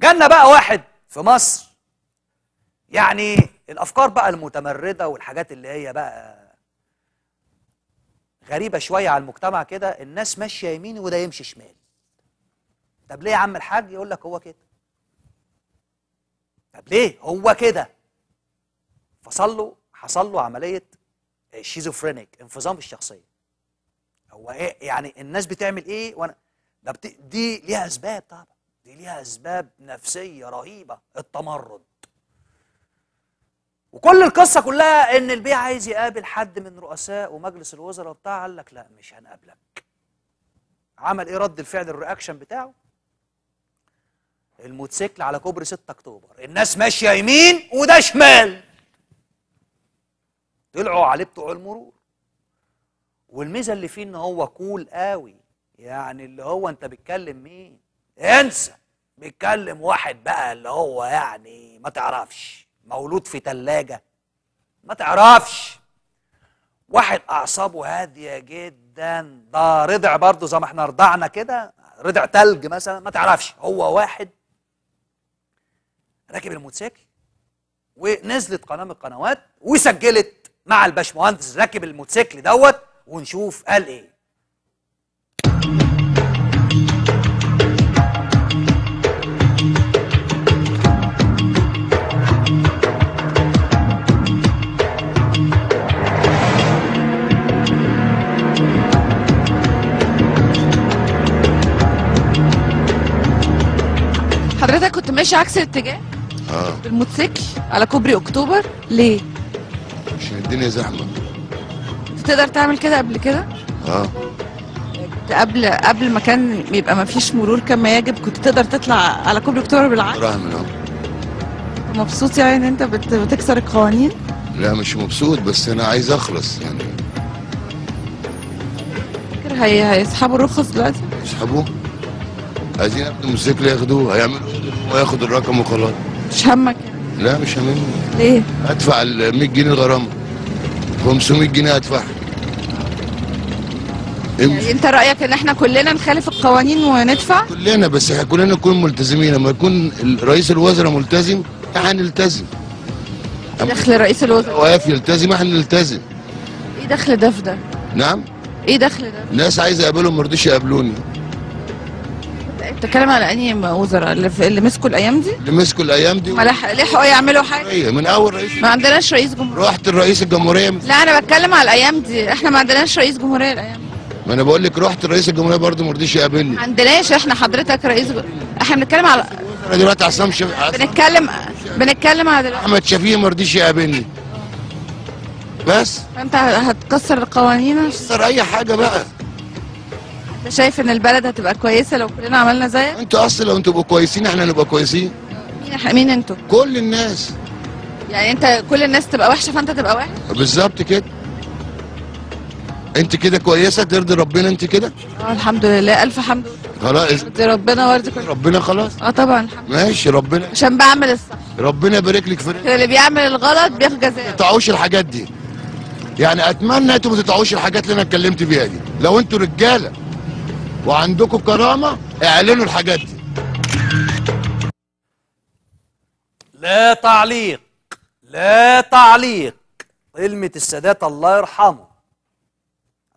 جالنا بقى واحد في مصر يعني الافكار بقى المتمرده والحاجات اللي هي بقى غريبه شويه على المجتمع كده الناس ماشيه يمين وده يمشي شمال طب ليه يا عم الحاج يقول لك هو كده طب ليه هو كده فصل له حصل له عمليه شيزوفرينيك انفصام الشخصيه هو ايه يعني الناس بتعمل ايه وانا ده دي ليها اسباب طبعا دي ليها اسباب نفسيه رهيبه التمرد وكل القصه كلها ان البيع عايز يقابل حد من رؤساء ومجلس الوزراء وبتاع قال لك لا مش هنقابلك عمل ايه رد الفعل الرياكشن بتاعه الموتوسيكل على كوبري 6 اكتوبر الناس ماشيه يمين وده شمال طلعوا عليه بتوع المرور والميزه اللي فيه ان هو كول قوي يعني اللي هو انت بتكلم مين انسى بيتكلم واحد بقى اللي هو يعني ما تعرفش مولود في تلاجة ما تعرفش واحد أعصابه هادية جدا ده رضع برضه زي ما احنا رضعنا كده رضع تلج مثلا ما تعرفش هو واحد راكب الموتوسيكل ونزلت قناة من القنوات وسجلت مع الباشمهندس راكب الموتوسيكل دوت ونشوف قال ايه مش عكس الاتجاه اه بالموتوسيكل على كوبري اكتوبر ليه؟ عشان الدنيا زحمه انت تقدر تعمل كده قبل كده؟ اه قبل قبل ما كان يبقى ما فيش مرور كما يجب كنت تقدر تطلع على كوبري اكتوبر بالعكس رهن اه مبسوط يعني ان انت بت... بتكسر القوانين؟ لا مش مبسوط بس انا عايز اخلص يعني هي... هيسحبوا الرخص دلوقتي؟ يسحبوه؟ عايزين ياخدوا الموتوسيكل ياخدوه هيعملوا إيه؟ وياخد الرقم وخلاص مش همك يعني؟ لا مش همني ليه؟ هدفع ال 100 جنيه الغرامه 500 جنيه هدفعها يعني انت رايك ان احنا كلنا نخالف القوانين وندفع؟ كلنا بس احنا كلنا نكون ملتزمين لما يكون رئيس الوزراء ملتزم احنا نلتزم ايه دخل رئيس الوزراء؟ واقف يلتزم احنا نلتزم ايه دخل ده في ده؟ نعم؟ ايه دخل ده؟ ناس عايزه اقابلهم ما رضيش يقابلوني بتتكلم على انهي وزراء اللي, اللي مسكوا الايام دي؟ اللي مسكوا الايام دي ما لحقوا يعملوا حاجه؟ إيه، من اول رئيس ما عندناش رئيس جمهوريه رحت الرئيس الجمهوريه لا انا بتكلم على الايام دي احنا ما عندناش رئيس جمهوريه الايام دي ما انا بقول لك رحت الرئيس الجمهوريه برضه ما رضيش يقابلني ما عندناش احنا حضرتك رئيس ب... احنا بنتكلم على دلوقتي عصام شف... بنتكلم بنتكلم على دلوقتي احمد شفيق ما رضيش يقابلني بس انت هتكسر القوانين هتكسر اي حاجه بقى انت شايف ان البلد هتبقى كويسه لو كلنا عملنا زيك؟ انتوا اصل لو انتوا كويسين احنا هنبقى كويسين مين مين انتوا؟ كل الناس يعني انت كل الناس تبقى وحشه فانت تبقى وحش؟ بالظبط كده انت كده كويسه ترضي ربنا انت كده؟ اه الحمد لله الف حمد خلاص ترضي ربنا وارضي كل ربنا خلاص اه طبعا الحمد ماشي ربنا عشان بعمل الصح ربنا يبارك لك في اللي بيعمل الغلط بياخد جزاء ما تقطعوش الحاجات دي يعني اتمنى انتوا ما تقطعوش الحاجات اللي انا اتكلمت فيها دي لو انتوا رجاله وعندكم كرامه اعلنوا الحاجات دي لا تعليق لا تعليق كلمه السادات الله يرحمه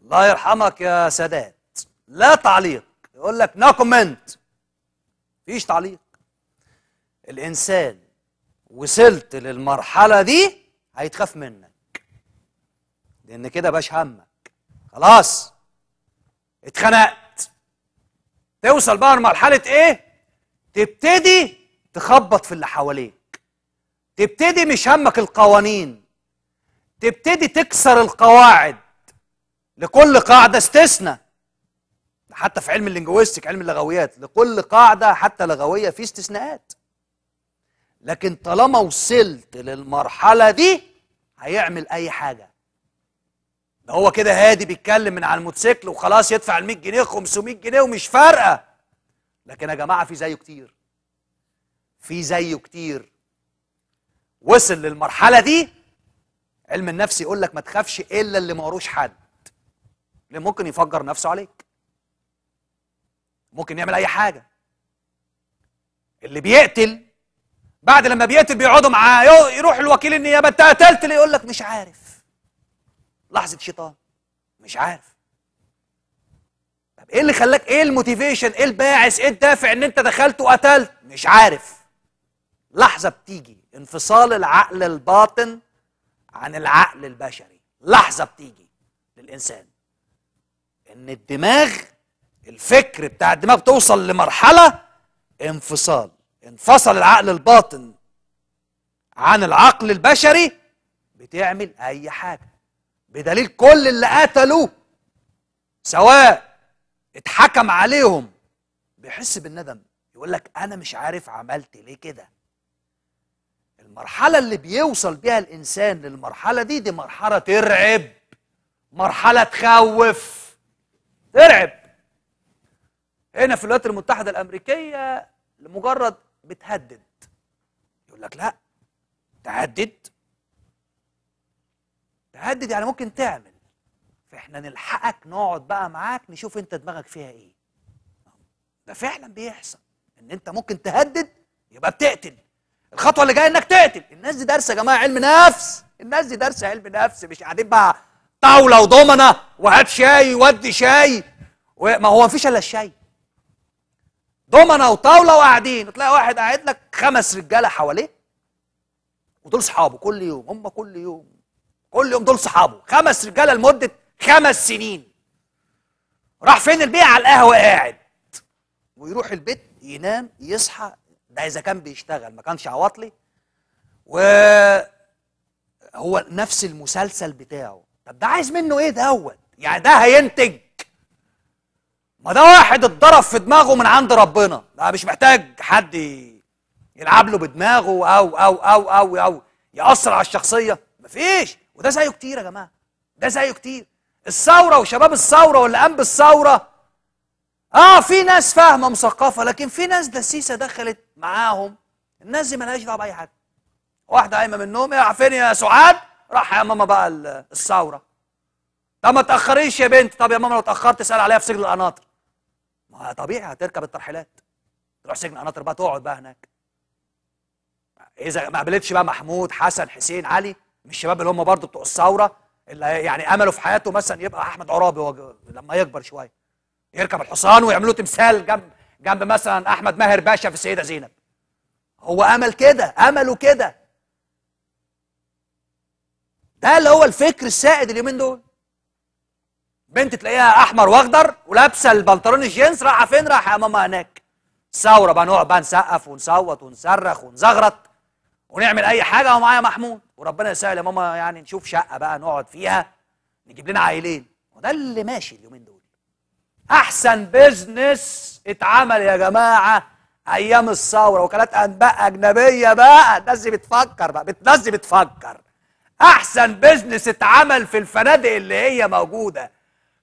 الله يرحمك يا سادات لا تعليق يقول لك نو كومنت مفيش تعليق الانسان وصلت للمرحله دي هيتخاف منك لان كده باش همك خلاص اتخنقت توصل بقى لمرحله ايه تبتدي تخبط في اللي حواليك تبتدي مش همك القوانين تبتدي تكسر القواعد لكل قاعده استثناء حتى في علم اللينجويستيك علم اللغويات لكل قاعده حتى لغويه في استثناءات لكن طالما وصلت للمرحله دي هيعمل اي حاجه ده هو كده هادي بيتكلم من على الموتوسيكل وخلاص يدفع ال 100 جنيه 500 جنيه ومش فارقه لكن يا جماعه في زيه كتير في زيه كتير وصل للمرحله دي علم النفس يقول لك ما تخافش الا اللي ما قروش حد اللي ممكن يفجر نفسه عليك ممكن يعمل اي حاجه اللي بيقتل بعد لما بيقتل بيقعدوا معاه يروح الوكيل النيابه انت قتلت ليه يقول لك مش عارف لحظه شيطان مش عارف طب ايه اللي خلاك ايه الموتيفيشن ايه الباعث ايه الدافع ان انت دخلت وقتلت مش عارف لحظه بتيجي انفصال العقل الباطن عن العقل البشري لحظه بتيجي للانسان ان الدماغ الفكر بتاع الدماغ بتوصل لمرحله انفصال انفصل العقل الباطن عن العقل البشري بتعمل اي حاجه بدليل كل اللي قتلوا سواء اتحكم عليهم بيحس بالندم يقول لك انا مش عارف عملت ليه كده المرحله اللي بيوصل بيها الانسان للمرحله دي دي مرحله ترعب مرحله تخوف ترعب هنا في الولايات المتحده الامريكيه لمجرد بتهدد يقول لك لا تهدد تهدد يعني ممكن تعمل فاحنا نلحقك نقعد بقى معاك نشوف انت دماغك فيها ايه ده فعلا بيحصل ان انت ممكن تهدد يبقى بتقتل الخطوه اللي جايه انك تقتل الناس دي دارسه يا جماعه علم نفس الناس دي دارسه علم نفس مش قاعدين بقى طاوله وضمنه وهات شاي ودي شاي ما هو مفيش الا الشاي ضمنه وطاوله وقاعدين تلاقي واحد قاعد لك خمس رجاله حواليه ودول صحابه كل يوم هم كل يوم كل يوم دول صحابه خمس رجاله لمده خمس سنين راح فين البيع على القهوه قاعد ويروح البيت ينام يصحى ده اذا كان بيشتغل ما كانش عواطلي و هو نفس المسلسل بتاعه طب ده عايز منه ايه دوت يعني ده هينتج ما ده واحد اتضرب في دماغه من عند ربنا ده مش محتاج حد يلعب له بدماغه او او او او او, أو. ياثر على الشخصيه مفيش وده زيه كتير يا جماعه ده زيه كتير الثوره وشباب الثوره واللي قام بالثوره اه في ناس فاهمه مثقفه لكن في ناس دسيسه دخلت معاهم الناس دي مالهاش دعوه باي حاجه واحده قايمه من النوم يا فين يا سعاد راح يا ماما بقى الثوره طب ما تاخريش يا بنت طب يا ماما لو اتاخرت اسال عليها في سجن القناطر ما طبيعي هتركب الترحيلات تروح سجن القناطر بقى تقعد بقى هناك اذا ما قابلتش بقى محمود حسن حسين علي من الشباب اللي هم برضه بتوع الثوره اللي يعني امله في حياته مثلا يبقى احمد عرابي لما يكبر شويه يركب الحصان ويعملوا تمثال جنب جنب مثلا احمد ماهر باشا في السيده زينب هو امل كده امله كده ده اللي هو الفكر السائد اليومين دول بنت تلاقيها احمر واخضر ولابسه البنطلون الجينز رايحه فين رايحه يا ماما هناك ثوره بقى نقعد بقى نسقف ونصوت ونصرخ ونزغرط ونعمل اي حاجه ومعايا محمود وربنا يسهل يا ماما يعني نشوف شقه بقى نقعد فيها نجيب لنا عائلين وده اللي ماشي اليومين دول احسن بيزنس اتعمل يا جماعه ايام الثوره وكالات انباء اجنبيه بقى الناس بتفكر بقى الناس بتفكر احسن بيزنس اتعمل في الفنادق اللي هي موجوده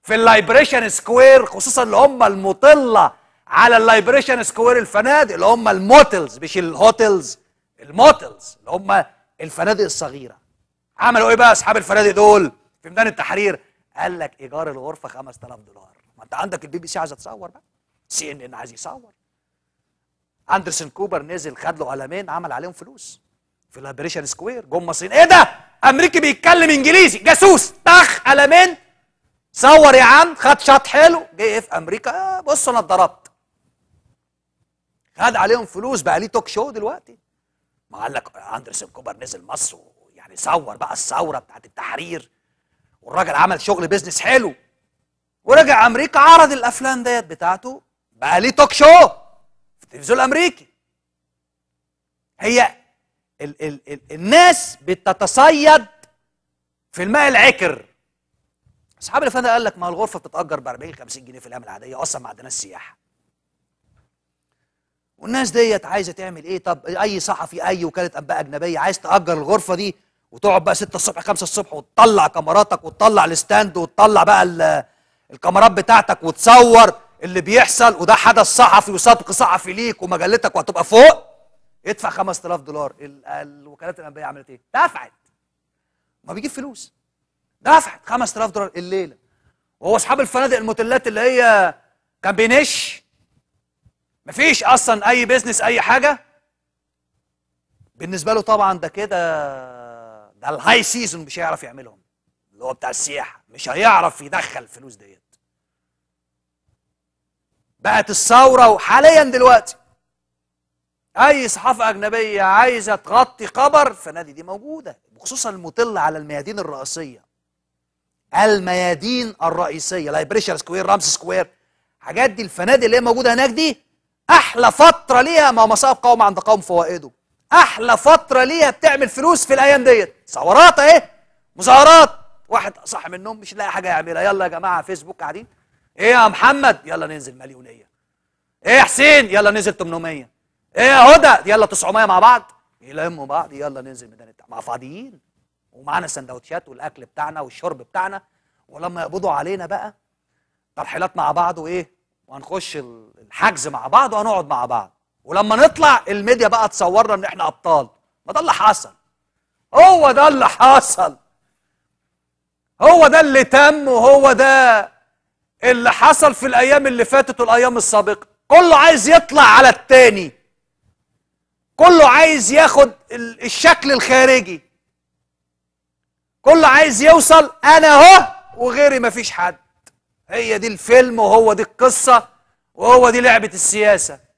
في اللايبريشن سكوير خصوصا اللي هم المطله على اللايبريشن سكوير الفنادق اللي هم الموتلز مش الهوتلز الموتلز اللي هم الفنادق الصغيره عملوا ايه بقى اصحاب الفنادق دول في ميدان التحرير قال لك ايجار الغرفه 5000 دولار ما انت عندك البي بي سي عايزه تصور بقى سي ان ان عايز يصور اندرسون كوبر نزل خد له قلمين عمل عليهم فلوس في لابريشن سكوير جم مصريين ايه ده امريكي بيتكلم انجليزي جاسوس طخ قلمين صور يا عم خد شاط حلو جه في امريكا آه بص انا اتضربت خد عليهم فلوس بقى ليه توك شو دلوقتي معلق اندرسون كوبر نزل مصر ويعني صور بقى الثوره بتاعت التحرير والراجل عمل شغل بيزنس حلو ورجع امريكا عرض الافلام ديت بتاعته بقى ليه توك شو في التلفزيون الامريكي هي ال ال ال الناس بتتصيد في الماء العكر اصحاب الفندق قال لك ما الغرفه بتتاجر ب 40 50 جنيه في الايام العاديه اصلا ما عندناش سياحه والناس ديت عايزه تعمل ايه طب اي صحفي اي وكاله انباء اجنبيه عايز تاجر الغرفه دي وتقعد بقى 6 الصبح 5 الصبح وتطلع كاميراتك وتطلع الستاند وتطلع بقى الكاميرات بتاعتك وتصور اللي بيحصل وده حدث صحفي وسبق صحفي ليك ومجلتك وهتبقى فوق ادفع 5000 دولار الوكالات الانباء عملت ايه؟ دفعت ما بيجيب فلوس دفعت 5000 دولار الليله وهو اصحاب الفنادق الموتيلات اللي هي كان بينش مفيش اصلا اي بيزنس اي حاجه بالنسبه له طبعا ده كده ده الهاي سيزون مش هيعرف يعملهم اللي هو بتاع السياحه مش هيعرف يدخل الفلوس ديت بقت الثوره وحاليا دلوقتي اي صحافه اجنبيه عايزه تغطي خبر فنادي دي موجوده وخصوصا المطل على الميادين الرئيسيه الميادين الرئيسيه لايبريشر سكوير رامس سكوير حاجات دي الفنادق اللي هي موجوده هناك دي احلى فتره ليها ما هو مصائب قوم عند قوم فوائده احلى فتره ليها بتعمل فلوس في الايام ديت ثورات اهي مظاهرات واحد صح من النوم مش لاقي حاجه يعملها يلا يا جماعه فيسبوك قاعدين ايه يا محمد يلا ننزل مليونيه ايه يا حسين يلا ننزل 800 ايه يا هدى يلا 900 مع بعض يلموا بعض يلا ننزل ميدان التع... مع فاضيين ومعانا السندوتشات والاكل بتاعنا والشرب بتاعنا ولما يقبضوا علينا بقى ترحيلات مع بعض وايه وهنخش الحجز مع بعض وهنقعد مع بعض ولما نطلع الميديا بقى تصورنا ان احنا ابطال ما ده اللي حصل هو ده اللي حصل هو ده اللي تم وهو ده اللي حصل في الايام اللي فاتت والايام السابقه كله عايز يطلع على التاني كله عايز ياخد الشكل الخارجي كله عايز يوصل انا اهو وغيري مفيش حد هي دي الفيلم وهو دي القصة وهو دي لعبة السياسة